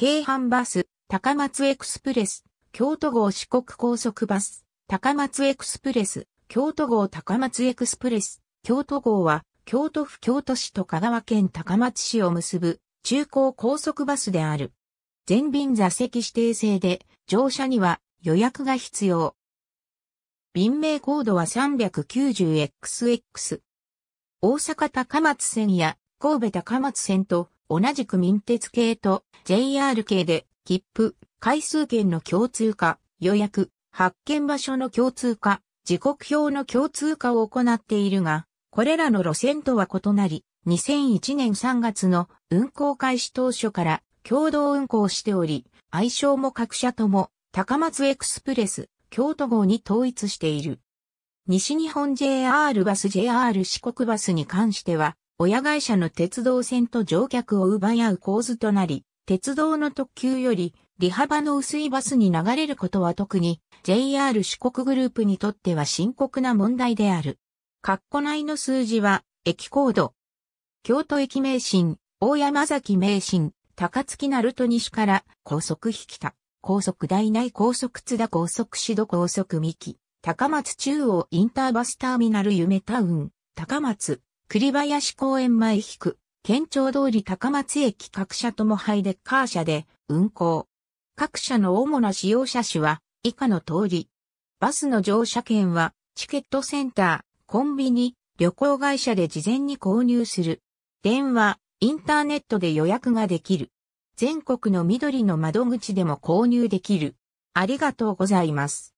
京阪バス、高松エクスプレス、京都号四国高速バス、高松エクスプレス、京都号高松エクスプレス、京都号は、京都府京都市と香川県高松市を結ぶ、中高高速バスである。全便座席指定制で、乗車には予約が必要。便名コードは 390XX。大阪高松線や神戸高松線と同じく民鉄系と JR 系で、切符、回数券の共通化、予約、発見場所の共通化、時刻表の共通化を行っているが、これらの路線とは異なり、2001年3月の運行開始当初から共同運行しており、愛称も各社とも高松エクスプレス、京都号に統一している。西日本 JR バス JR 四国バスに関しては、親会社の鉄道線と乗客を奪い合う構図となり、鉄道の特急より利幅の薄いバスに流れることは特に JR 四国グループにとっては深刻な問題である。括弧内の数字は、駅コード。京都駅名神、大山崎名神、高槻鳴門西から高速引田、高速大内高速津田高速指戸高速三木、高松中央インターバスターミナル夢タウン、高松、栗林公園前引く、県庁通り高松駅各社とも配でカー車で運行。各社の主な使用車種は以下の通り。バスの乗車券はチケットセンター、コンビニ、旅行会社で事前に購入する。電話、インターネットで予約ができる。全国の緑の窓口でも購入できる。ありがとうございます。